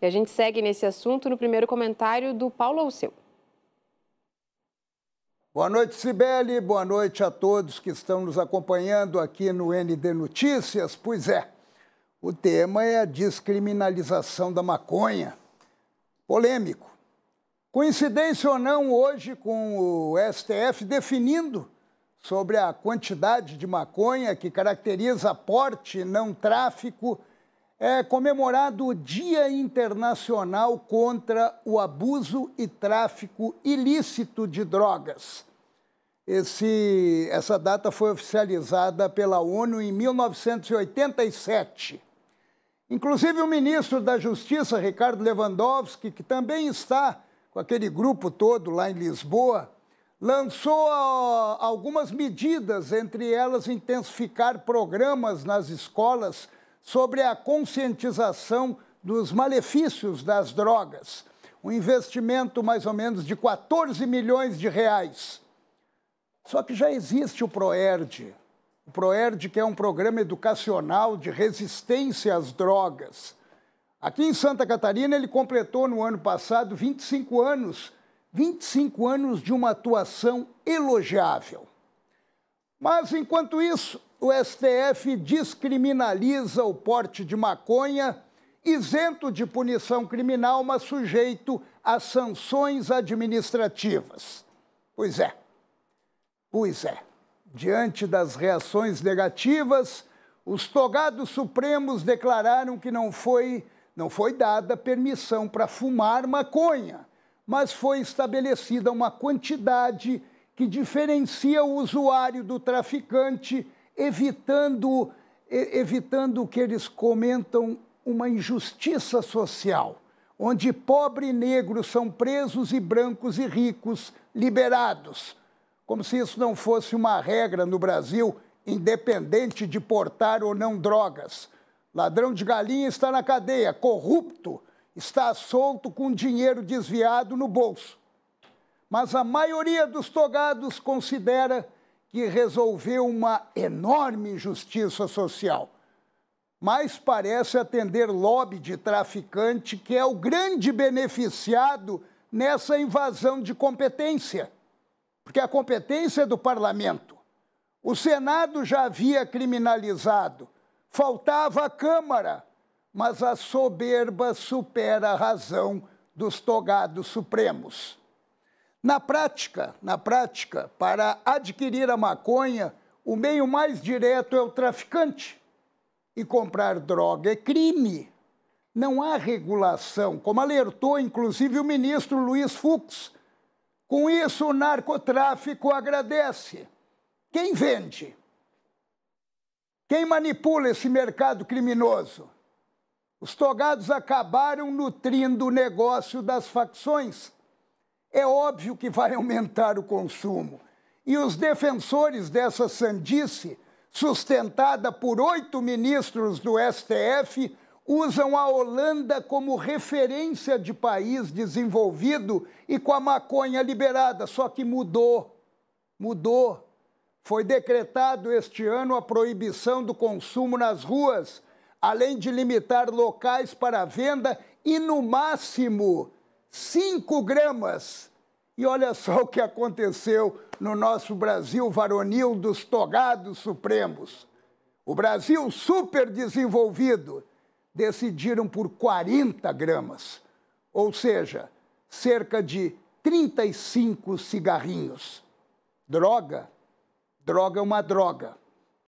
E a gente segue nesse assunto no primeiro comentário do Paulo Alceu. Boa noite, Cibele. Boa noite a todos que estão nos acompanhando aqui no ND Notícias. Pois é, o tema é a descriminalização da maconha. Polêmico. Coincidência ou não, hoje com o STF definindo sobre a quantidade de maconha que caracteriza porte, não tráfico é comemorado o Dia Internacional contra o Abuso e Tráfico Ilícito de Drogas. Esse, essa data foi oficializada pela ONU em 1987. Inclusive, o ministro da Justiça, Ricardo Lewandowski, que também está com aquele grupo todo lá em Lisboa, lançou algumas medidas, entre elas intensificar programas nas escolas sobre a conscientização dos malefícios das drogas. Um investimento mais ou menos de 14 milhões de reais. Só que já existe o PROERD. O PROERD, que é um programa educacional de resistência às drogas. Aqui em Santa Catarina, ele completou no ano passado 25 anos 25 anos de uma atuação elogiável. Mas, enquanto isso, o STF descriminaliza o porte de maconha, isento de punição criminal, mas sujeito a sanções administrativas. Pois é. Pois é. Diante das reações negativas, os togados supremos declararam que não foi, não foi dada permissão para fumar maconha, mas foi estabelecida uma quantidade que diferencia o usuário do traficante, evitando, evitando que eles comentam uma injustiça social, onde pobre e negro são presos e brancos e ricos liberados. Como se isso não fosse uma regra no Brasil, independente de portar ou não drogas. Ladrão de galinha está na cadeia, corrupto, está solto com dinheiro desviado no bolso mas a maioria dos togados considera que resolveu uma enorme justiça social. Mas parece atender lobby de traficante, que é o grande beneficiado nessa invasão de competência, porque a competência é do parlamento. O Senado já havia criminalizado, faltava a Câmara, mas a soberba supera a razão dos togados supremos. Na prática, na prática, para adquirir a maconha, o meio mais direto é o traficante. E comprar droga é crime. Não há regulação, como alertou inclusive o ministro Luiz Fux. Com isso, o narcotráfico agradece. Quem vende? Quem manipula esse mercado criminoso? Os togados acabaram nutrindo o negócio das facções é óbvio que vai aumentar o consumo. E os defensores dessa sandice, sustentada por oito ministros do STF, usam a Holanda como referência de país desenvolvido e com a maconha liberada, só que mudou. Mudou. Foi decretado este ano a proibição do consumo nas ruas, além de limitar locais para venda e, no máximo, 5 gramas. E olha só o que aconteceu no nosso Brasil varonil dos togados supremos. O Brasil super desenvolvido decidiram por 40 gramas, ou seja, cerca de 35 cigarrinhos. Droga? Droga é uma droga.